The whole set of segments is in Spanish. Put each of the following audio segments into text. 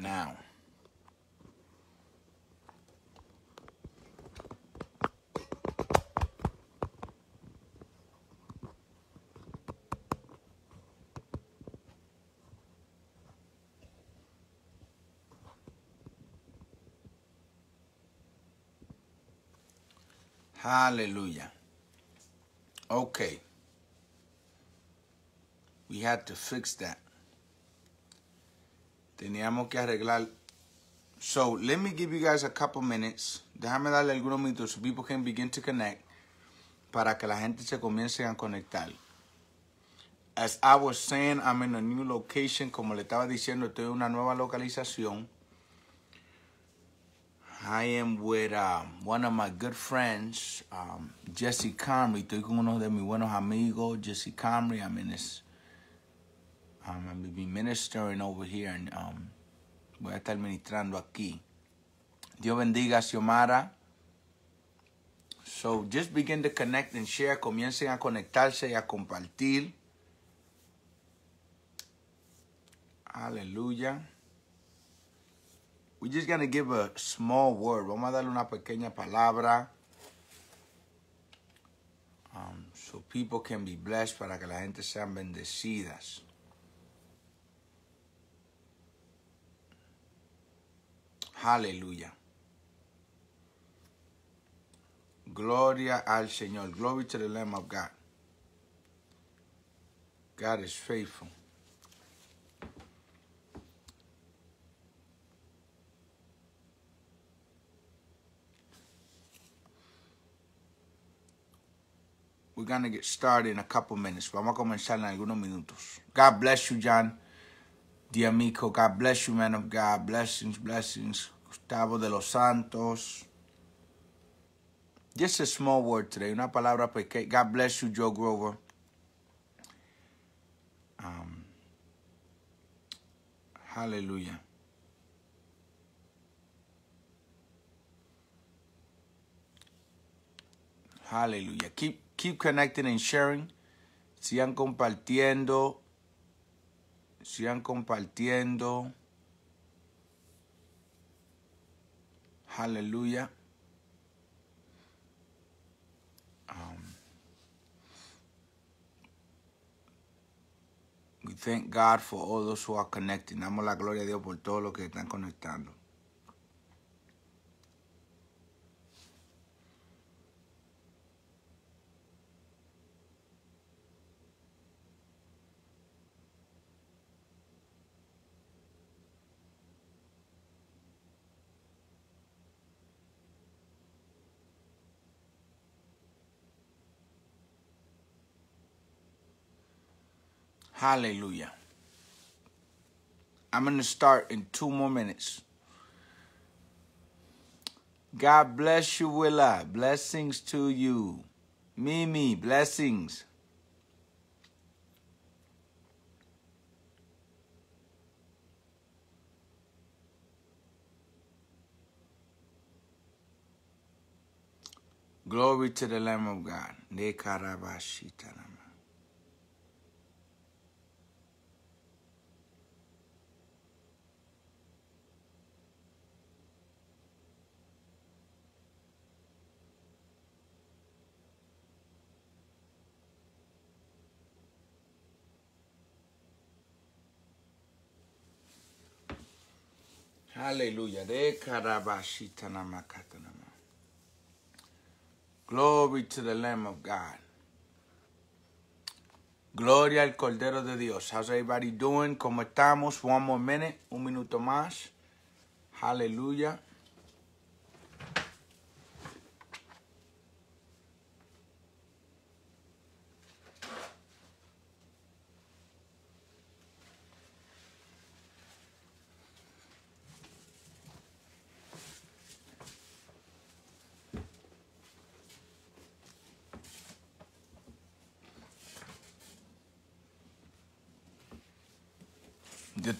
now. Hallelujah. Okay. We had to fix that. Teníamos que arreglar. So, let me give you guys a couple minutes. Déjame darle algunos minutos so people can begin to connect para que la gente se comience a conectar. As I was saying, I'm in a new location. Como le estaba diciendo, estoy en una nueva localización. I am with um, one of my good friends, um, Jesse Comrie. Estoy con uno de mis buenos amigos, Jesse Comrie. I'm Um, I'm going to be ministering over here and um, voy a estar ministrando aquí. Dios bendiga Xiomara. So just begin to connect and share. Comiencen a conectarse y a compartir. Aleluya. We're just going to give a small word. Vamos a darle una pequeña palabra. Um, so people can be blessed para que la gente sean bendecidas. Hallelujah. Gloria al Señor. Glory to the Lamb of God. God is faithful. We're going to get started in a couple minutes. Vamos a comenzar en algunos minutos. God bless you, John. amigo, God bless you, man of God. Blessings, blessings. Gustavo de los Santos. Just a small word today, una palabra pequeña. Pues, God bless you, Joe Grover. Um, hallelujah. Hallelujah. Keep, keep connecting and sharing. Sigan compartiendo. Sigan compartiendo. Aleluya. Um, we thank God for all those who are connecting. Damos la gloria a Dios por todos los que están conectando. Hallelujah. I'm going to start in two more minutes. God bless you, Willa. Blessings to you. Mimi, blessings. Glory to the Lamb of God. Aleluya. De Glory to the Lamb of God. Gloria al Cordero de Dios. How's everybody doing? ¿Cómo estamos? One more minute. Un minuto más. Aleluya.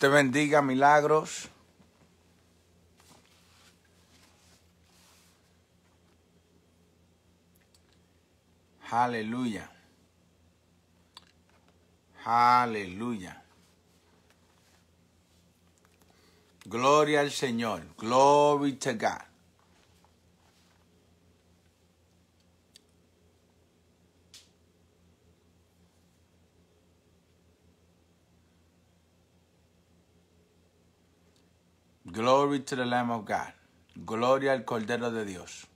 te bendiga, milagros. Aleluya. Aleluya. Gloria al Señor. Glory to God. Glory to the Lamb of God. Gloria al Cordero de Dios.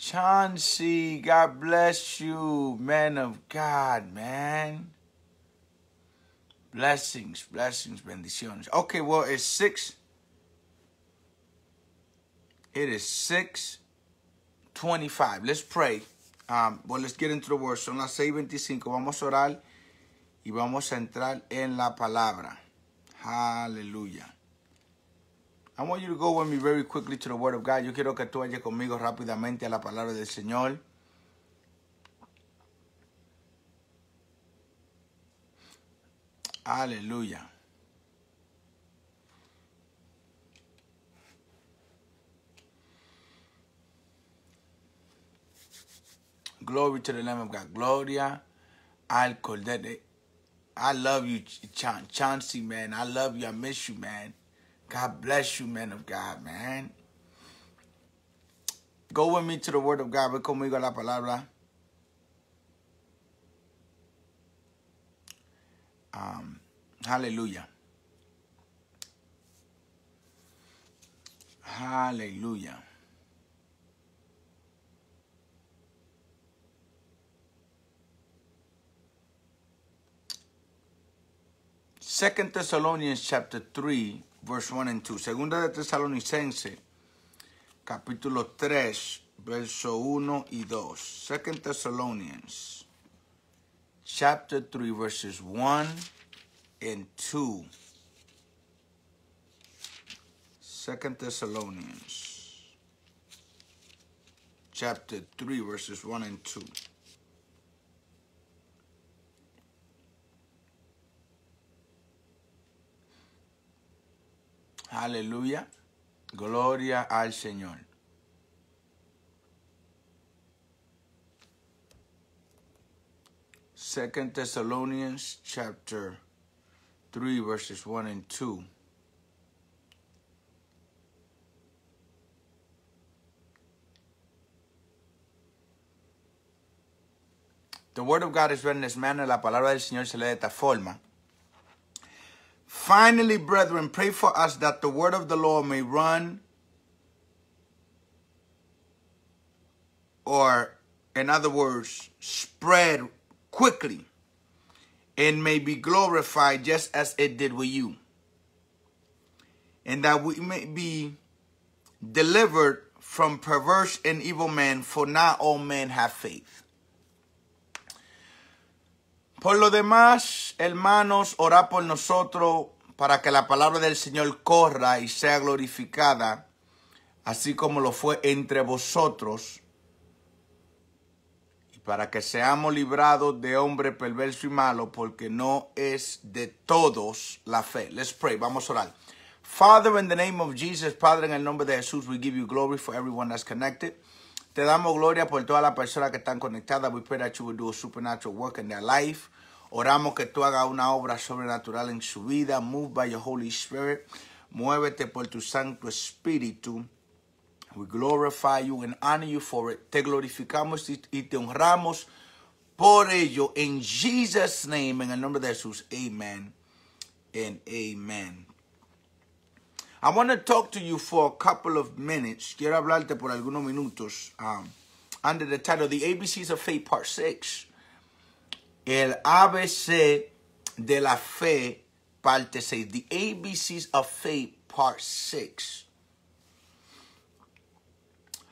Chauncey, God bless you, man of God, man. Blessings, blessings, bendiciones. Okay, well, it's six. It is 6.25. Let's pray. Um, well, let's get into the word. Son las 6.25. Vamos a orar. y vamos a entrar en la palabra. Aleluya. I want you to go with me very quickly to the Word of God. Yo quiero que tú vayas conmigo rápidamente a la palabra del Señor. Aleluya. Glory to the name of God. Gloria al Cordero. I love you, Ch Chauncey, man. I love you. I miss you, man. God bless you, man of God, man. Go with me to the word of God. Ve conmigo la palabra. Um, hallelujah. Hallelujah. Second Thessalonians chapter 3, verse 1 and 2. Segunda de Tesalonicense, capítulo 3, verso 1 y 2. Second Thessalonians chapter 3, verses 1 and 2. Second Thessalonians chapter 3, verses 1 and 2. Aleluya. Gloria al Señor. Second Thessalonians chapter 3 verses 1 and 2. The word of God is written as manner, la palabra del Señor se lee de esta forma. Finally, brethren, pray for us that the word of the Lord may run or in other words, spread quickly and may be glorified just as it did with you. And that we may be delivered from perverse and evil men, for not all men have faith. Por lo demás, hermanos, orá por nosotros para que la palabra del Señor corra y sea glorificada, así como lo fue entre vosotros, y para que seamos librados de hombre perverso y malo, porque no es de todos la fe. Let's pray, vamos a orar. Father, in the name of Jesus, Padre, en el nombre de Jesús, we give you glory for everyone that's connected. Te damos gloria por todas las personas que están conectadas. We pray that you will do a supernatural work in their life. Oramos que tú hagas una obra sobrenatural en su vida. Moved by your Holy Spirit. Muévete por tu Santo Espíritu. We glorify you and honor you for it. Te glorificamos y te honramos por ello. In Jesus' name, en el nombre de Jesús. Amen. And amen. I want to talk to you for a couple of minutes. Quiero hablarte por algunos minutos um, under the title The ABCs of Faith Part 6. El ABC de la Fe Parte 6. The ABCs of Faith Part 6.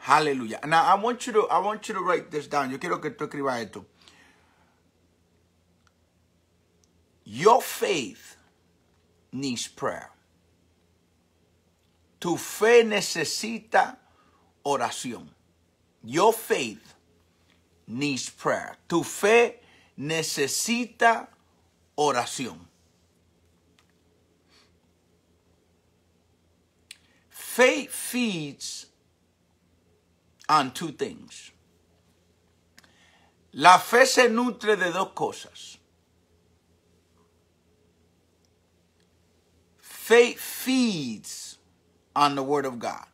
Hallelujah. Now I want you to I want you to write this down. Yo quiero que tú escribas esto. Your faith needs prayer. Tu fe necesita oración. Your faith needs prayer. Tu fe necesita oración. Faith feeds on two things. La fe se nutre de dos cosas. Faith feeds on the Word of God.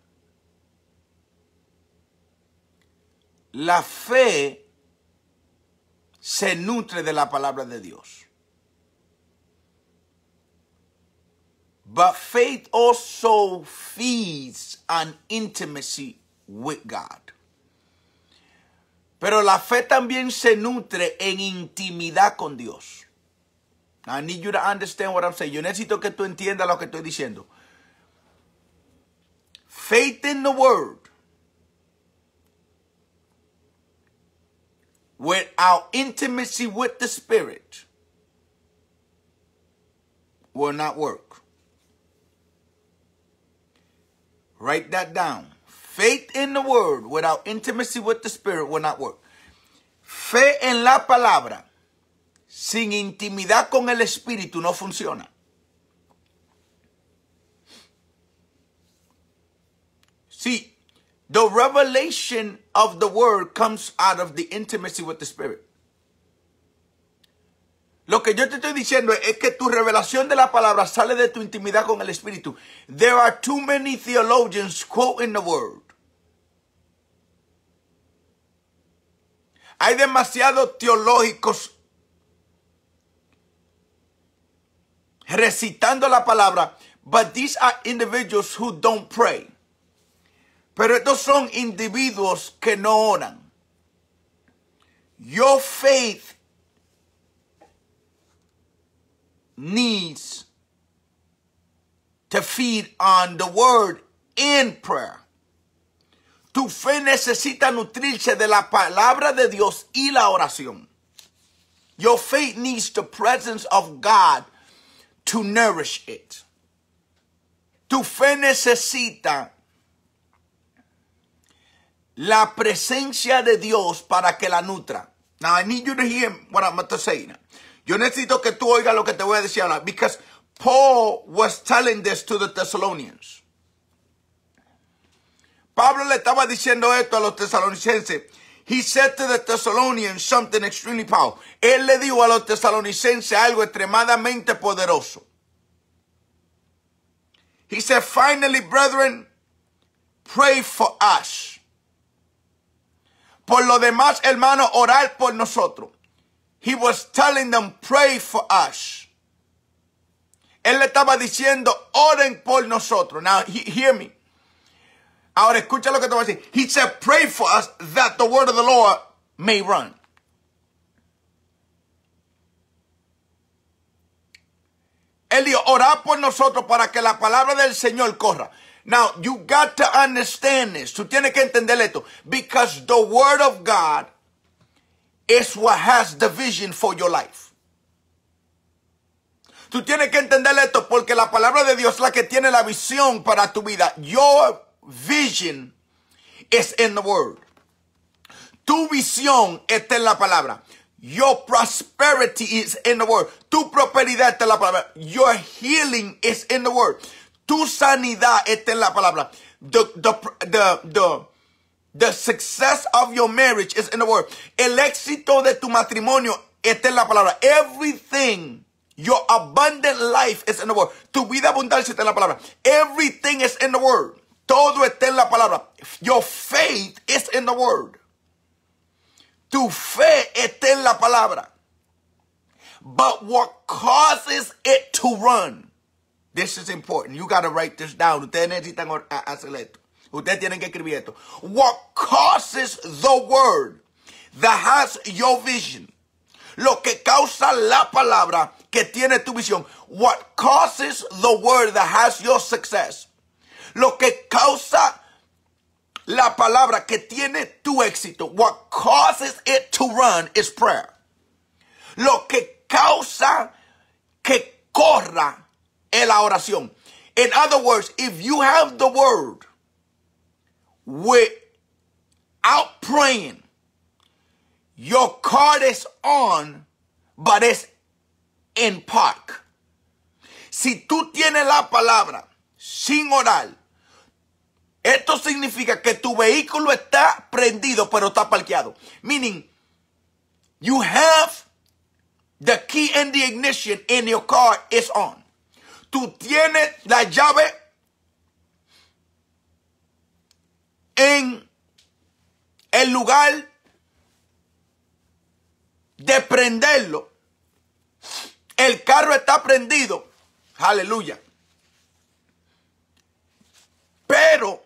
La fe se nutre de la palabra de Dios. But faith also feeds on intimacy with God. Pero la fe también se nutre en intimidad con Dios. I need you to understand what I'm saying. Yo necesito que tú entiendas lo que estoy diciendo. faith in the word without intimacy with the spirit will not work. Write that down. Faith in the word without intimacy with the spirit will not work. Fe en la palabra sin intimidad con el espíritu no funciona. See, the revelation of the word comes out of the intimacy with the spirit. Lo que yo te estoy diciendo es que tu revelación de la palabra sale de tu intimidad con el espíritu. There are too many theologians in the word. Hay demasiados teológicos recitando la palabra, but these are individuals who don't pray. Pero estos son individuos que no oran. Your faith needs to feed on the word in prayer. Tu fe necesita nutrirse de la palabra de Dios y la oración. Your faith needs the presence of God to nourish it. Tu fe necesita la presencia de Dios para que la nutra. Now I need you to hear what I'm Yo necesito que tú oigas lo que te voy a decir ahora, because Paul was telling this to the Thessalonians. Pablo le estaba diciendo esto a los tesalonicenses. He said to the Thessalonians something extremely powerful. Él le dijo a los tesalonicenses algo extremadamente poderoso. He said, finally, brethren, pray for us por lo demás, hermano, orar por nosotros. He was telling them, pray for us. Él le estaba diciendo, oren por nosotros. Now, hear me. Ahora escucha lo que te voy a decir. He said, pray for us that the word of the Lord may run. Él dijo, orar por nosotros para que la palabra del Señor corra. Now, you got to understand this. Tú tienes que entender esto. Because the word of God is what has the vision for your life. Tú tienes que entender esto porque la palabra de Dios es la que tiene la visión para tu vida. Your vision is in the word. Tu visión está en la palabra. Your prosperity is in the word. Tu prosperidad está en la palabra. Your healing is in the word. Tu sanidad está en la palabra. The, the, the, the, the success of your marriage is in the word. El éxito de tu matrimonio está en la palabra. Everything. Your abundant life is in the word. Tu vida abundante está en la palabra. Everything is in the word. Todo está en la palabra. Your faith is in the word. Tu fe está en la palabra. But what causes it to run? This is important. You got to write this down. Ustedes necesitan hacer esto. Ustedes tienen que escribir esto. What causes the word that has your vision? Lo que causa la palabra que tiene tu visión. What causes the word that has your success? Lo que causa la palabra que tiene tu éxito. What causes it to run is prayer. Lo que causa que corra en la oración. In other words, if you have the word without praying, your car is on, but it's in park. Si tú tienes la palabra sin oral, esto significa que tu vehículo está prendido, pero está parqueado. Meaning, you have the key and the ignition in your car is on. Tú tienes la llave en el lugar de prenderlo. El carro está prendido. Aleluya. Pero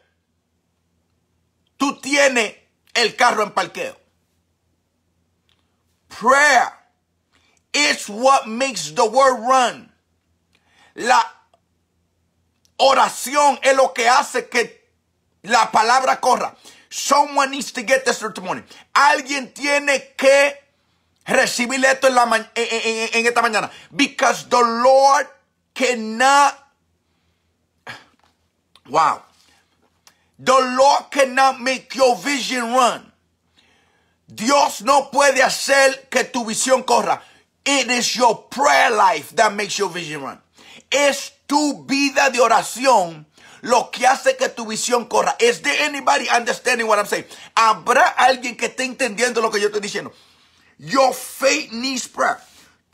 tú tienes el carro en parqueo. Prayer is what makes the world run. La oración es lo que hace que la palabra corra. Someone needs to get this testimony. Alguien tiene que recibir esto en, en esta mañana. Because the Lord cannot. Wow. The Lord cannot make your vision run. Dios no puede hacer que tu visión corra. It is your prayer life that makes your vision run es tu vida de oración lo que hace que tu visión corra. Is there anybody understanding what I'm saying? ¿Habrá alguien que esté entendiendo lo que yo estoy diciendo? Your faith needs prayer.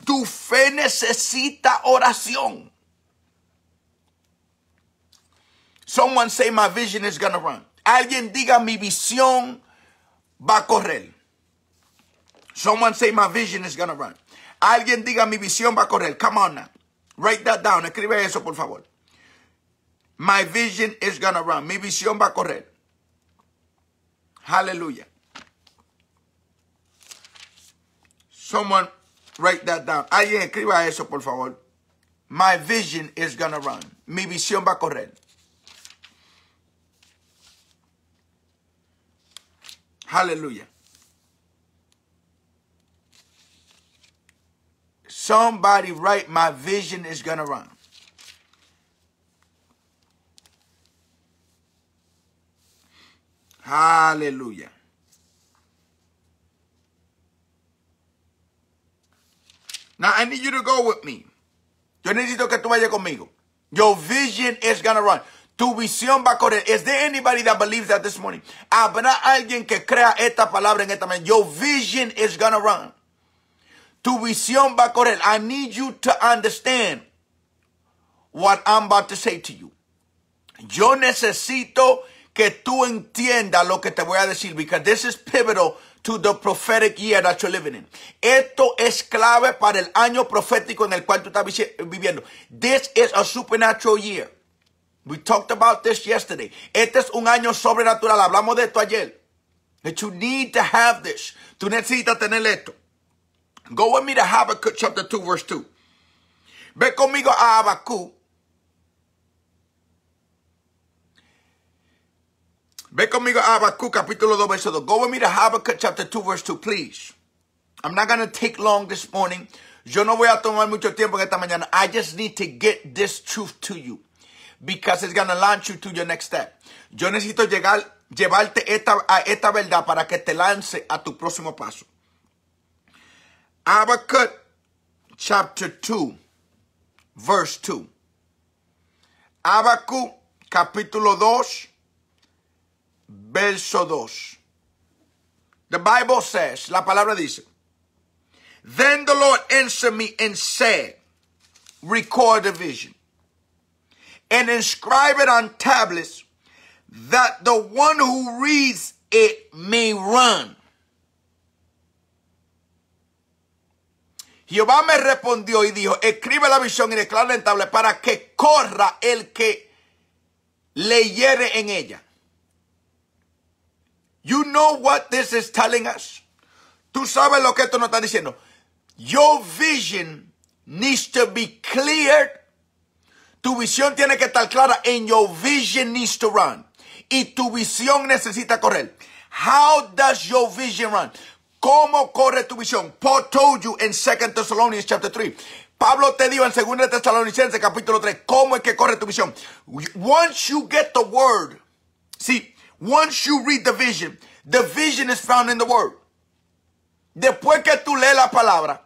Tu fe necesita oración. Someone say my vision is gonna run. Alguien diga mi visión va a correr. Someone say my vision is gonna run. Alguien diga mi visión va a correr. Come on now. Write that down. Escribe eso, por favor. My vision is gonna run. Mi visión va a correr. Hallelujah. Someone write that down. Alguien escriba eso, por favor. My vision is gonna run. Mi visión va a correr. Hallelujah. Somebody write, my vision is going to run. Hallelujah. Now I need you to go with me. Yo necesito que tú vayas conmigo. Your vision is going to run. Tu visión va a correr. Is there anybody that believes that this morning? Habrá alguien que crea esta palabra en esta mañana. Your vision is going to run. Tu visión va a correr. I need you to understand what I'm about to say to you. Yo necesito que tú entiendas lo que te voy a decir, because this is pivotal to the prophetic year that you're living in. Esto es clave para el año profético en el cual tú estás viviendo. This is a supernatural year. We talked about this yesterday. Este es un año sobrenatural. Hablamos de esto ayer. That you need to have this. Tú necesitas tener esto. Go with me to Habakkuk chapter 2, verse 2. Ve conmigo a Habacuc. Ve conmigo a Habacuc capítulo 2, verso 2. Go with me to Habakkuk chapter 2, verse 2, please. I'm not going to take long this morning. Yo no voy a tomar mucho tiempo esta mañana. I just need to get this truth to you. Because it's going to launch you to your next step. Yo necesito llegar, llevarte esta, a esta verdad para que te lance a tu próximo paso. Habakkuk chapter 2, verse 2. Habacuc capítulo 2, verso 2. The Bible says, la palabra dice, Then the Lord answered me and said, Record the vision and inscribe it on tablets that the one who reads it may run. Jehová me respondió y dijo, escribe la visión y declara en tabla para que corra el que leyere en ella. You know what this is telling us? Tú sabes lo que esto nos está diciendo. Your vision needs to be cleared. Tu visión tiene que estar clara and your vision needs to run. Y tu visión necesita correr. How does your vision run? ¿Cómo corre tu visión? Paul told you in 2 Thessalonians chapter 3. Pablo te dijo en 2 Tesalonicenses capítulo 3, ¿cómo es que corre tu visión? Once you get the word, see, once you read the vision, the vision is found in the word. Después que tú lees la palabra,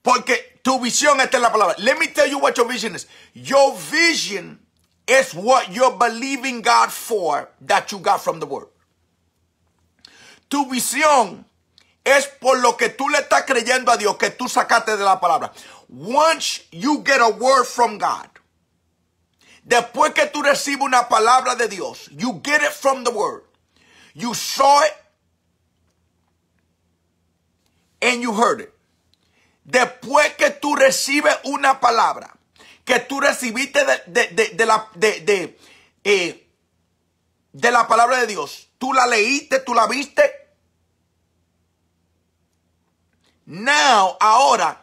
porque tu visión está en la palabra. Let me tell you what your vision is. Your vision is what you're believing God for that you got from the word. Tu visión es por lo que tú le estás creyendo a Dios que tú sacaste de la palabra. Once you get a word from God. Después que tú recibes una palabra de Dios, you get it from the word. You saw it and you heard it. Después que tú recibes una palabra que tú recibiste de, de, de, de la, de eh, la palabra de Dios, tú la leíste, tú la viste now, ahora.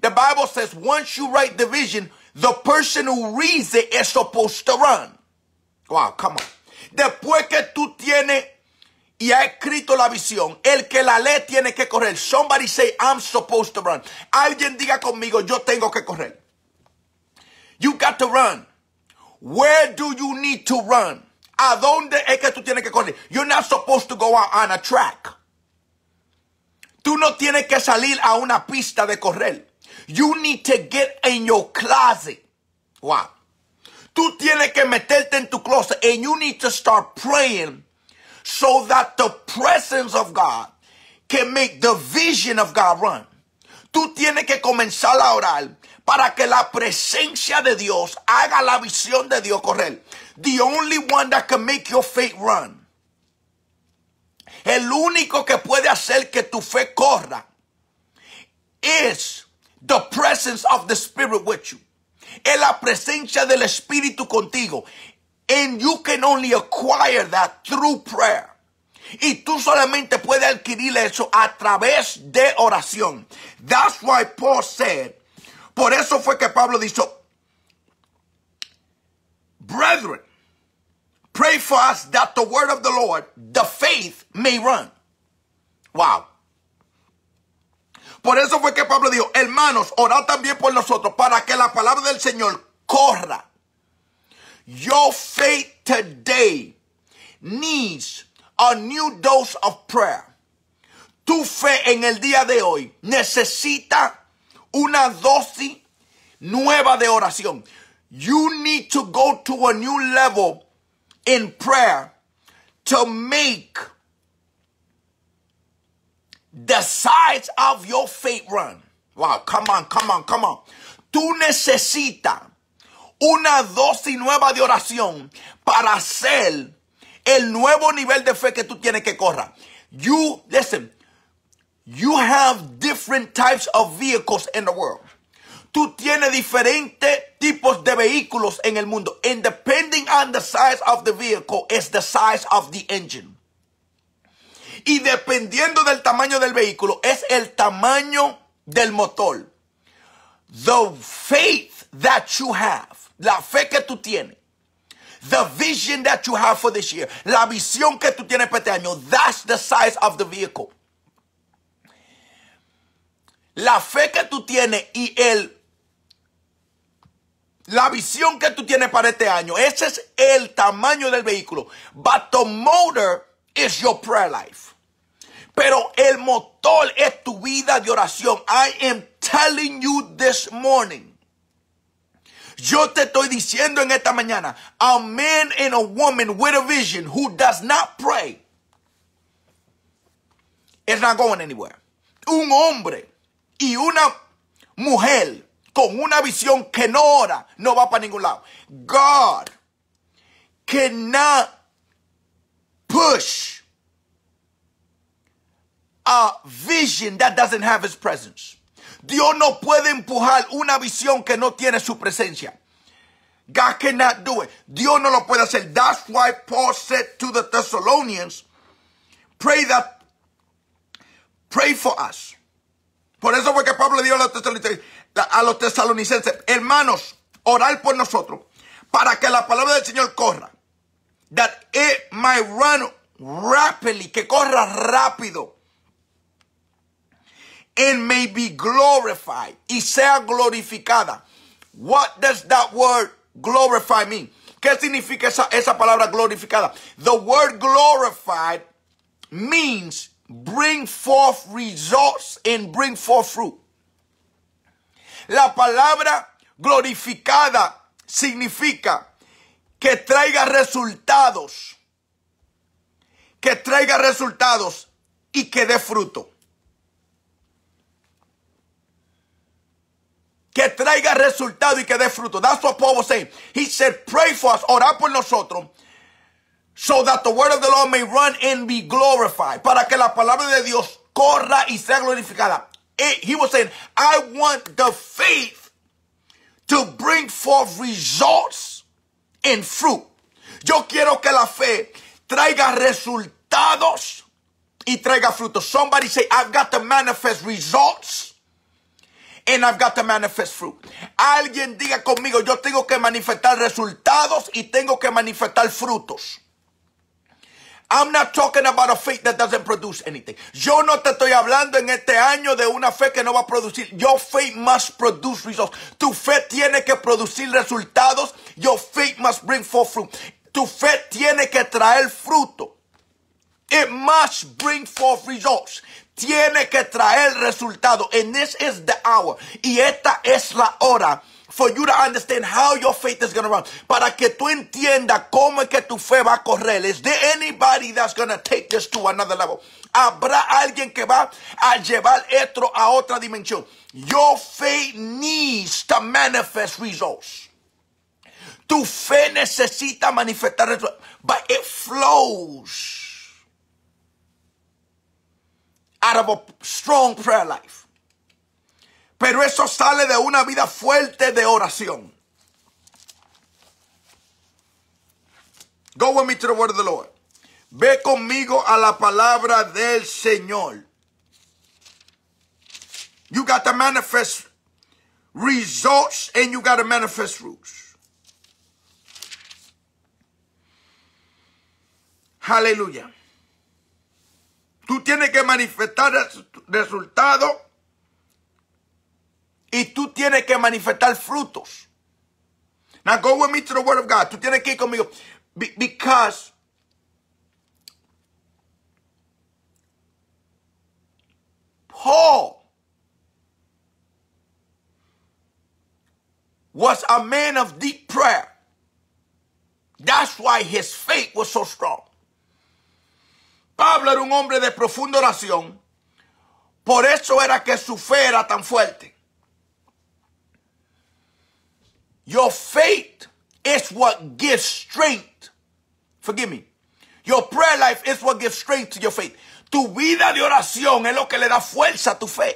The Bible says once you write the vision, the person who reads it is supposed to run. Wow, come on. Después que tú tienes y ha escrito la visión, el que la lee tiene que correr. Somebody say, I'm supposed to run. Alguien diga conmigo, yo tengo que correr. You got to run. Where do you need to run? ¿A dónde es que tú tienes que correr? You're not supposed to go out on a track. Tú no tienes que salir a una pista de correr. You need to get in your closet. Wow. Tú tienes que meterte en tu closet and you need to start praying so that the presence of God can make the vision of God run. Tú tienes que comenzar a orar para que la presencia de Dios haga la visión de Dios correr. The only one that can make your faith run lo único que puede hacer que tu fe corra es the presence of the Spirit with you. Es la presencia del Espíritu contigo. And you can only acquire that through prayer. Y tú solamente puedes adquirir eso a través de oración. That's why Paul said. Por eso fue que Pablo dijo, brethren, Pray for us that the word of the Lord, the faith, may run. Wow. Por eso fue que Pablo dijo, hermanos, orad también por nosotros para que la palabra del Señor corra. Your faith today needs a new dose of prayer. Tu fe en el día de hoy necesita una dosis nueva de oración. You need to go to a new level in prayer to make the sides of your faith run. Wow, come on, come on, come on. Tú necesitas una dosis nueva de oración para hacer el nuevo nivel de fe que tú tienes que correr. You, listen, you have different types of vehicles in the world. tú tienes diferentes tipos de vehículos en el mundo. And depending on the size of the vehicle is the size of the engine. Y dependiendo del tamaño del vehículo es el tamaño del motor. The faith that you have, la fe que tú tienes. The vision that you have for this year, la visión que tú tienes para este año, that's the size of the vehicle. La fe que tú tienes y el la visión que tú tienes para este año, ese es el tamaño del vehículo. But the motor is your prayer life. Pero el motor es tu vida de oración. I am telling you this morning. Yo te estoy diciendo en esta mañana, a man and a woman with a vision who does not pray is not going anywhere. Un hombre y una mujer con una visión que no ora, no va para ningún lado. God cannot push a vision that doesn't have his presence. Dios no puede empujar una visión que no tiene su presencia. God cannot do it. Dios no lo puede hacer. That's why Paul said to the Thessalonians, pray that, pray for us. Por eso fue que Pablo le dio a los a los tesalonicenses, hermanos, orar por nosotros para que la palabra del Señor corra. That it might run rapidly, que corra rápido. and may be glorified y sea glorificada. What does that word glorify mean? ¿Qué significa esa, esa palabra glorificada? The word glorified means bring forth results and bring forth fruit. La palabra glorificada significa que traiga resultados. Que traiga resultados y que dé fruto. que traiga resultado y que dé fruto. That's what Paul was saying. He said, pray for us, orar por nosotros, so that the word of the Lord may run and be glorified. Para que la palabra de Dios corra y sea glorificada he was saying, I want the faith to bring forth results and fruit. Yo quiero que la fe traiga resultados y traiga frutos. Somebody say, I've got to manifest results and I've got to manifest fruit. Alguien diga conmigo, yo tengo que manifestar resultados y tengo que manifestar frutos. I'm not talking about a faith that doesn't produce anything. Yo no te estoy hablando en este año de una fe que no va a producir. Your faith must produce results. Tu fe tiene que producir resultados. Your faith must bring forth fruit. Tu fe tiene que traer fruto. It must bring forth results. Tiene que traer resultados. And this is the hour. Y esta es la hora for you to understand how your faith is going to run. Para que tú entienda cómo es que tu fe va a correr. Is there anybody that's going to take this to another level? Habrá alguien que va a llevar esto a otra dimensión. Your faith needs to manifest results. Tu fe necesita manifestar resultados. But it flows out of a strong prayer life. Pero eso sale de una vida fuerte de oración. Go with me to the word of the Lord. Ve conmigo a la palabra del Señor. You got to manifest results and you got to manifest roots. Aleluya. Tú tienes que manifestar resultados y tú tienes que manifestar frutos. Now go with me to the word of God. Tú tienes que ir conmigo. because Paul was a man of deep prayer. That's why his faith was so strong. Pablo era un hombre de profunda oración. Por eso era que su fe era tan fuerte. Your faith is what gives strength. Forgive me. Your prayer life is what gives strength to your faith. Tu vida de oración es lo que le da fuerza a tu fe.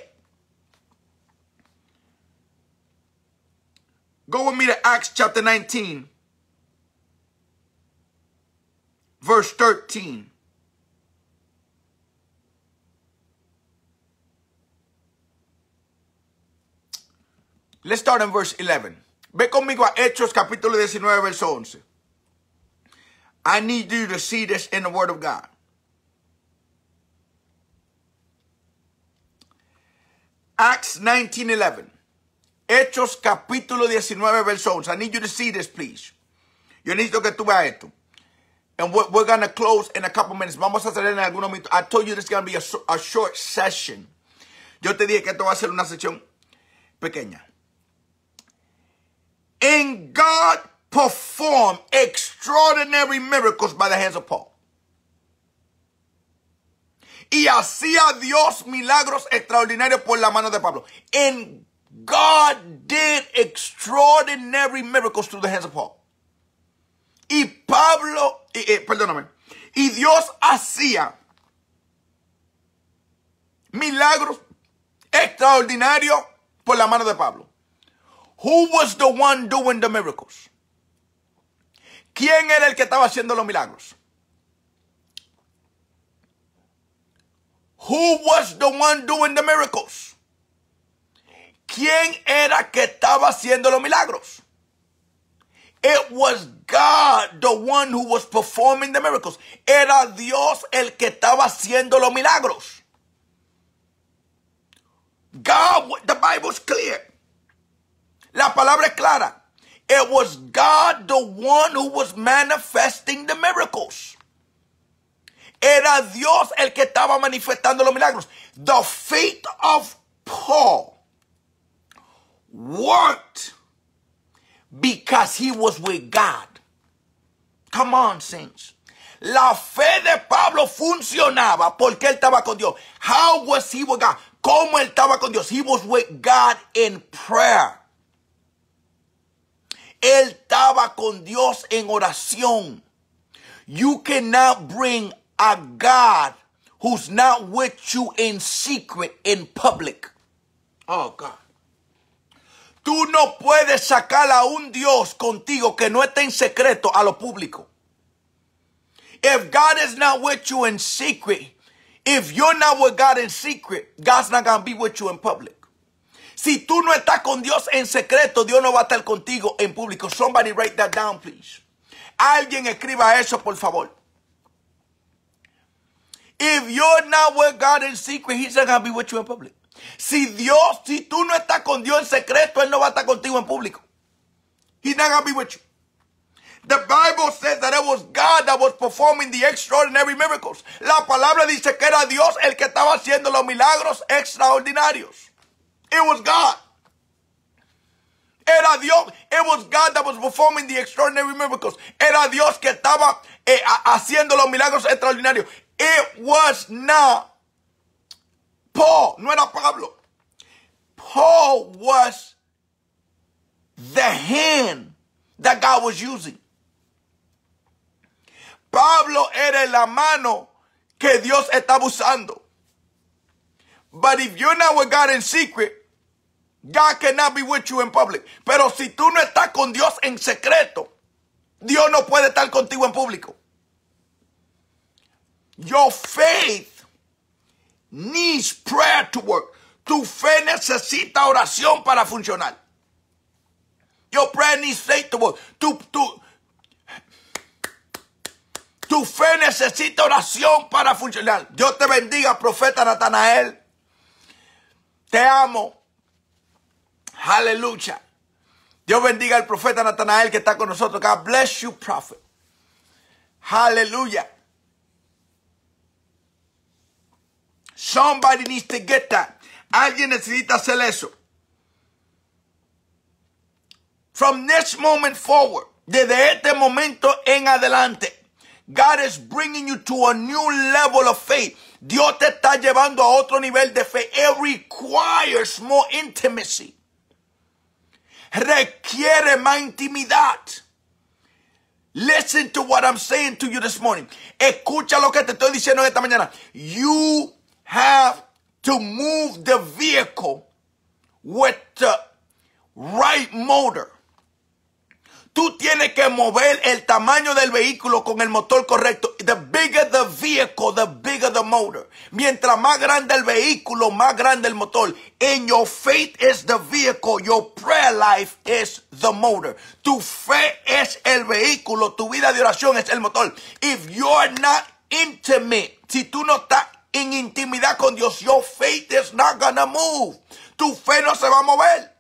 Go with me to Acts chapter 19, verse 13. Let's start in verse 11. Ve conmigo a Hechos capítulo 19, verso 11. I need you to see this in the Word of God. Acts 19, 11. Hechos capítulo 19, verso 11. I need you to see this, please. Yo necesito que tú veas esto. And we're, we're going to close in a couple minutes. Vamos a cerrar en algunos minutos. I told you this is going to be a, a short session. Yo te dije que esto va a ser una sesión pequeña in God performed extraordinary miracles by the hands of Paul. Y hacía Dios milagros extraordinarios por la mano de Pablo. And God did extraordinary miracles through the hands of Paul. Y Pablo, eh, perdóname, y Dios hacía milagros extraordinarios por la mano de Pablo. Who was the one doing the miracles? ¿Quién era el que estaba haciendo los milagros? Who was the one doing the miracles? ¿Quién era que estaba haciendo los milagros? It was God, the one who was performing the miracles. Era Dios el que estaba haciendo los milagros. God, the Bible's clear palabra es clara. It was God, the one who was manifesting the miracles. Era Dios el que estaba manifestando los milagros. The faith of Paul worked because he was with God. Come on, saints. La fe de Pablo funcionaba porque él estaba con Dios. How was he with God? ¿Cómo él estaba con Dios? He was with God in prayer. Él estaba con Dios en oración. You cannot bring a God who's not with you in secret, in public. Oh, God. Tú no puedes sacar a un Dios contigo que no esté en secreto a lo público. If God is not with you in secret, if you're not with God in secret, God's not going to be with you in public. Si tú no estás con Dios en secreto, Dios no va a estar contigo en público. Somebody write that down, please. Alguien escriba eso, por favor. If you're not with God in secret, he's not going to be with you in public. Si Dios, si tú no estás con Dios en secreto, él no va a estar contigo en público. He's not to be with you. The Bible says that it was God that was performing the extraordinary miracles. La palabra dice que era Dios el que estaba haciendo los milagros extraordinarios. It was God. Era Dios. It was God that was performing the extraordinary miracles. Era Dios que estaba eh, haciendo los milagros extraordinarios. It was not Paul. No era Pablo. Paul was the hand that God was using. Pablo era la mano que Dios estaba usando. But if you're not with God in secret, God cannot be with you in public. Pero si tú no estás con Dios en secreto, Dios no puede estar contigo en público. Your faith needs prayer to work. Tu fe necesita oración para funcionar. Your prayer needs faith to work. Tu, tu fe necesita oración para funcionar. Dios te bendiga, profeta Natanael. Te amo. Aleluya. Dios bendiga al profeta Natanael que está con nosotros. God bless you, prophet. Aleluya. Somebody needs to get that. Alguien necesita hacer eso. From this moment forward, desde este momento en adelante, God is bringing you to a new level of faith. Dios te está llevando a otro nivel de fe. It requires more intimacy. requiere más intimidad. Listen to what I'm saying to you this morning. Escucha lo que te estoy diciendo esta mañana. You have to move the vehicle with the right motor. Tú tienes que mover el tamaño del vehículo con el motor correcto. The bigger the vehicle, the bigger the motor. Mientras más grande el vehículo, más grande el motor. In your faith is the vehicle, your prayer life is the motor. Tu fe es el vehículo, tu vida de oración es el motor. If you're not intimate, si tú no estás en intimidad con Dios, your faith is not gonna move. Tu fe no se va a mover.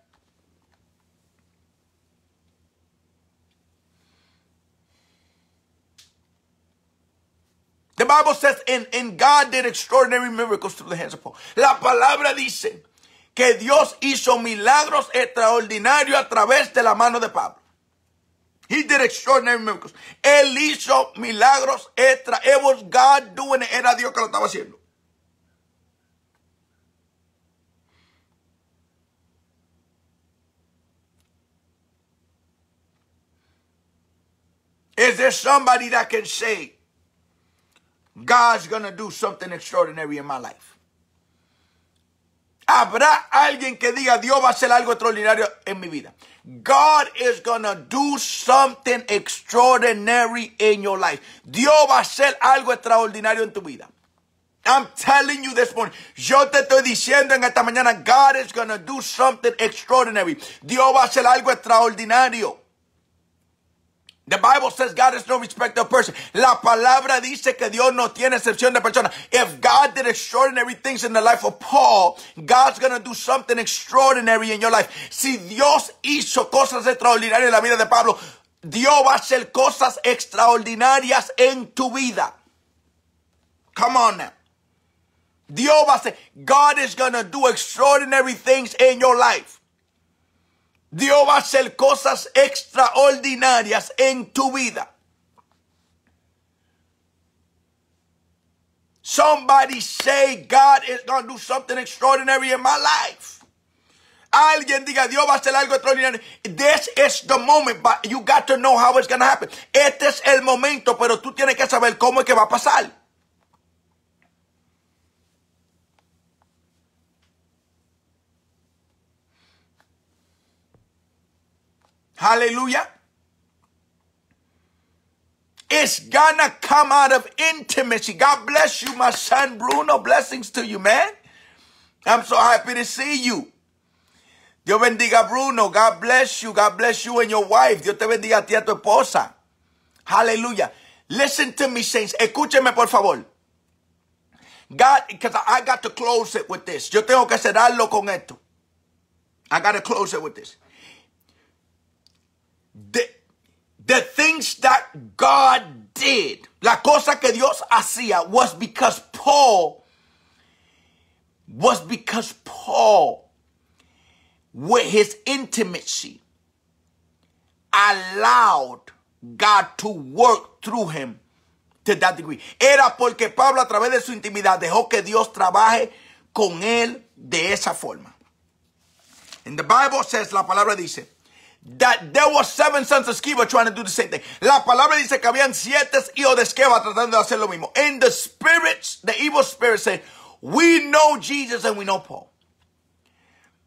The Bible says, and, and God did extraordinary miracles through the hands of Paul. La palabra dice que Dios hizo milagros extraordinarios a través de la mano de Pablo. He did extraordinary miracles. Él hizo milagros extra. It was God doing it. Era Dios que lo estaba haciendo. Is there somebody that can say, God's going do something extraordinary in my life. Habrá alguien que diga, Dios va a hacer algo extraordinario en mi vida. God is gonna do something extraordinary in your life. Dios va a hacer algo extraordinario en tu vida. I'm telling you this morning. Yo te estoy diciendo en esta mañana, God is going do something extraordinary. Dios va a hacer algo extraordinario. The Bible says God is no respect of person. La palabra dice que Dios no tiene excepción de persona. If God did extraordinary things in the life of Paul, God's gonna do something extraordinary in your life. Si Dios hizo cosas extraordinarias en la vida de Pablo, Dios va a hacer cosas extraordinarias en tu vida. Come on now. Dios va a hacer, God is gonna do extraordinary things in your life. Dios va a hacer cosas extraordinarias en tu vida. Somebody say God is going to do something extraordinary in my life. Alguien diga, Dios va a hacer algo extraordinario. This is the moment, but you got to know how it's going to happen. Este es el momento, pero tú tienes que saber cómo es que va a pasar. Hallelujah. It's gonna come out of intimacy. God bless you, my son Bruno. Blessings to you, man. I'm so happy to see you. Dios bendiga Bruno. God bless you. God bless you and your wife. Dios te bendiga a ti tu esposa. Hallelujah. Listen to me, saints. Escúcheme, por favor. God, because I got to close it with this. Yo tengo que cerrarlo con esto. I got to close it with this. the, the things that God did, la cosa que Dios hacía, was because Paul, was because Paul, with his intimacy, allowed God to work through him to that degree. Era porque Pablo a través de su intimidad dejó que Dios trabaje con él de esa forma. In the Bible says, la palabra dice, that there were seven sons of Sceva trying to do the same thing. La palabra dice que habían siete hijos de Sceva tratando de hacer lo mismo. And the spirits, the evil spirits said, we know Jesus and we know Paul.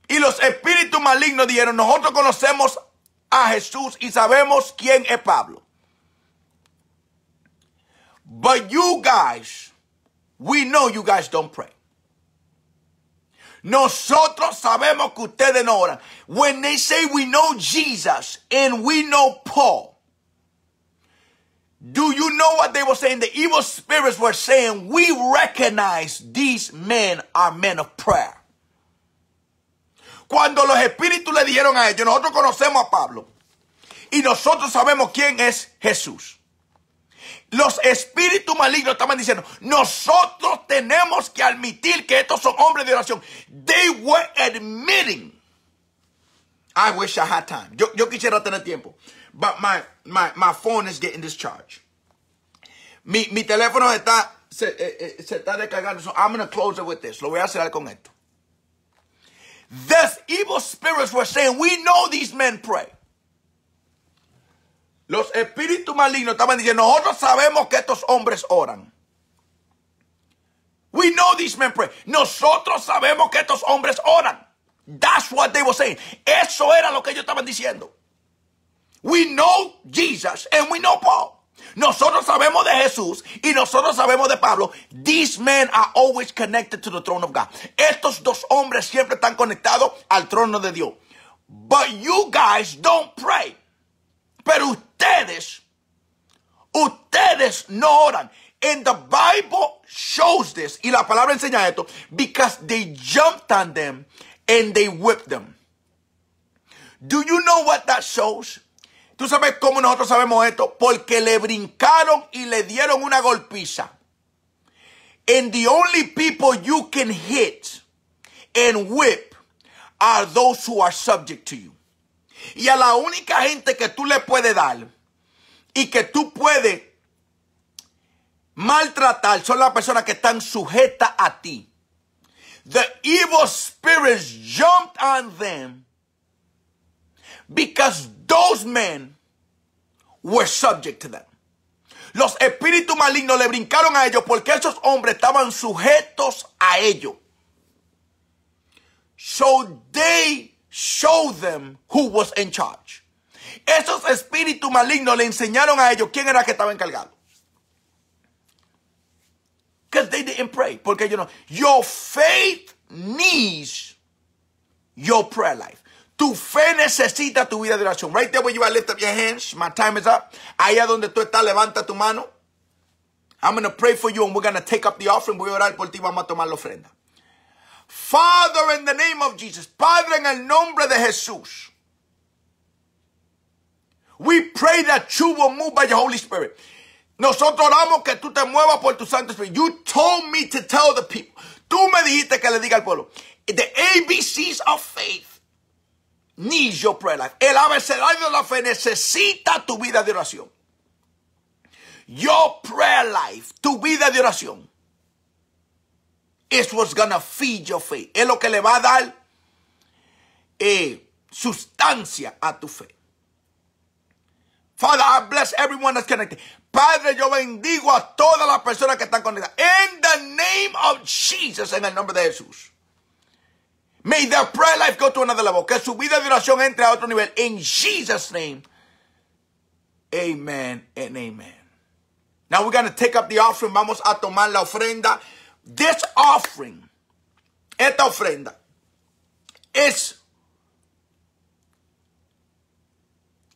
Y los espíritus malignos dijeron, nosotros conocemos a Jesús y sabemos quién es Pablo. But you guys, we know you guys don't pray. Nosotros sabemos que ustedes no oran. When they say we know Jesus and we know Paul, do you know what they were saying? The evil spirits were saying, we recognize these men are men of prayer. Cuando los espíritus le dijeron a ellos, nosotros conocemos a Pablo y nosotros sabemos quién es Jesús. Los espíritus malignos estaban diciendo, nosotros tenemos que admitir que estos son hombres de oración. They were admitting. I wish I had time. Yo, quisiera tener tiempo. But my, my, my phone is getting discharged. Mi, mi teléfono está, eh, eh, se, está descargando. So I'm going to close it with this. Lo voy a cerrar con esto. These evil spirits were saying, we know these men pray. Los espíritus malignos estaban diciendo, nosotros sabemos que estos hombres oran. We know these men pray. Pues. Nosotros sabemos que estos hombres oran. That's what they were saying. Eso era lo que ellos estaban diciendo. We know Jesus and we know Paul. Nosotros sabemos de Jesús y nosotros sabemos de Pablo. These men are always connected to the throne of God. Estos dos hombres siempre están conectados al trono de Dios. But you guys don't pray. Pero ustedes, ustedes no oran. And the Bible shows this. Y la palabra enseña esto. Because they jumped on them and they whipped them. Do you know what that shows? Tú sabes cómo nosotros sabemos esto. Porque le brincaron y le dieron una golpiza. And the only people you can hit and whip are those who are subject to you. Y a la única gente que tú le puedes dar y que tú puedes maltratar son las personas que están sujetas a ti. The evil spirits jumped on them because those men were subject to them. Los espíritus malignos le brincaron a ellos porque esos hombres estaban sujetos a ellos. So they show them who was in charge. Esos espíritus malignos le enseñaron a ellos quién era que estaba encargado. Because they didn't pray. Porque ellos no. Your faith needs your prayer life. Tu fe necesita tu vida de oración. Right there where you are, lift up your hands. My time is up. Allá donde tú estás, levanta tu mano. I'm going to pray for you and we're going to take up the offering. Voy a orar por ti. Vamos a tomar la ofrenda. Father, in the name of Jesus. Padre, en el nombre de Jesús. We pray that you will move by your Holy Spirit. Nosotros oramos que tú te muevas por tu Santo Espíritu. You told me to tell the people. Tú me dijiste que le diga al pueblo. The ABCs of faith need your prayer life. El abecedario de la fe necesita tu vida de oración. Your prayer life, tu vida de oración. It's what's gonna feed your faith. Es lo que le va a dar eh, sustancia a tu fe. Father, I bless everyone that's connected. Padre, yo bendigo a todas las personas que están conectadas. In the name of Jesus, en el nombre de Jesús. May their prayer life go to another level. Que su vida de oración entre a otro nivel. In Jesus' name. Amen and amen. Now we're going to take up the offering. Vamos a tomar la ofrenda. This offering, esta ofrenda, is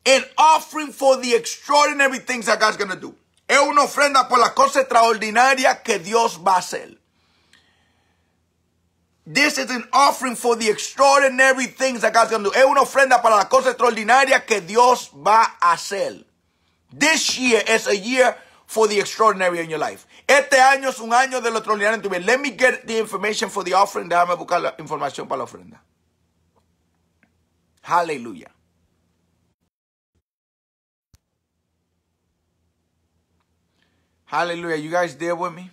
an offering for the extraordinary things that God's going to do. Es una ofrenda por las cosas extraordinarias que Dios va a hacer. This is an offering for the extraordinary things that God's going to do. Es una ofrenda para las cosas extraordinarias que Dios va a hacer. This year is a year for the extraordinary in your life. Este año es un año de lo extraordinario en tu vida. Let me get the information for the offering. Déjame buscar la información para la ofrenda. Aleluya. Hallelujah. You guys there with me?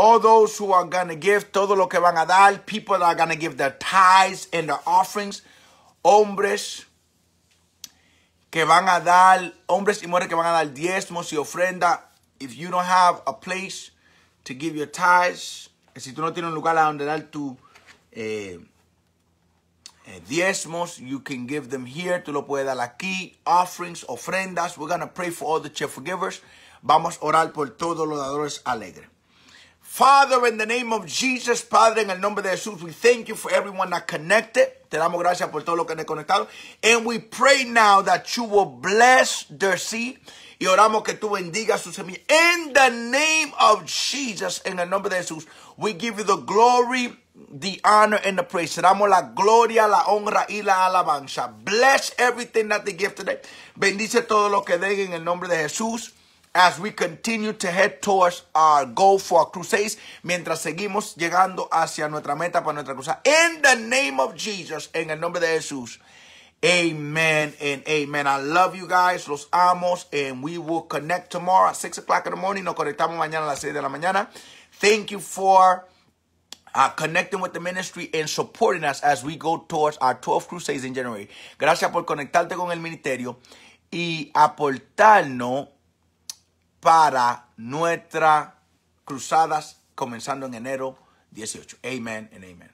all those who are going to give, todo lo que van a dar, people that are going to give their tithes and their offerings, hombres que van a dar, hombres y mujeres que van a dar diezmos y ofrenda. If you don't have a place to give your tithes, si tú no tienes un lugar a donde dar tu eh, eh, diezmos, you can give them here, tú lo puedes dar aquí, offerings, ofrendas. We're going to pray for all the cheerful givers. Vamos a orar por todos los dadores alegres. Father, in the name of Jesus, Padre, en el nombre de Jesús, we thank you for everyone that connected. Te damos gracias por todo lo que han conectado. And we pray now that you will bless their seed. Y oramos que tú bendigas su semilla. In the name of Jesus, en el nombre de Jesús, we give you the glory, the honor, and the praise. Te damos la gloria, la honra y la alabanza. Bless everything that they give today. Bendice todo lo que den en el nombre de Jesús as we continue to head towards our goal for our crusades, mientras seguimos llegando hacia nuestra meta para nuestra cruzada. In the name of Jesus, en el nombre de Jesús. Amen and amen. I love you guys, los amos, and we will connect tomorrow at 6 o'clock in the morning. Nos conectamos mañana a las 6 de la mañana. Thank you for uh, connecting with the ministry and supporting us as we go towards our 12 crusades in January. Gracias por conectarte con el ministerio y aportarnos para nuestras cruzadas comenzando en enero 18. Amen en amen.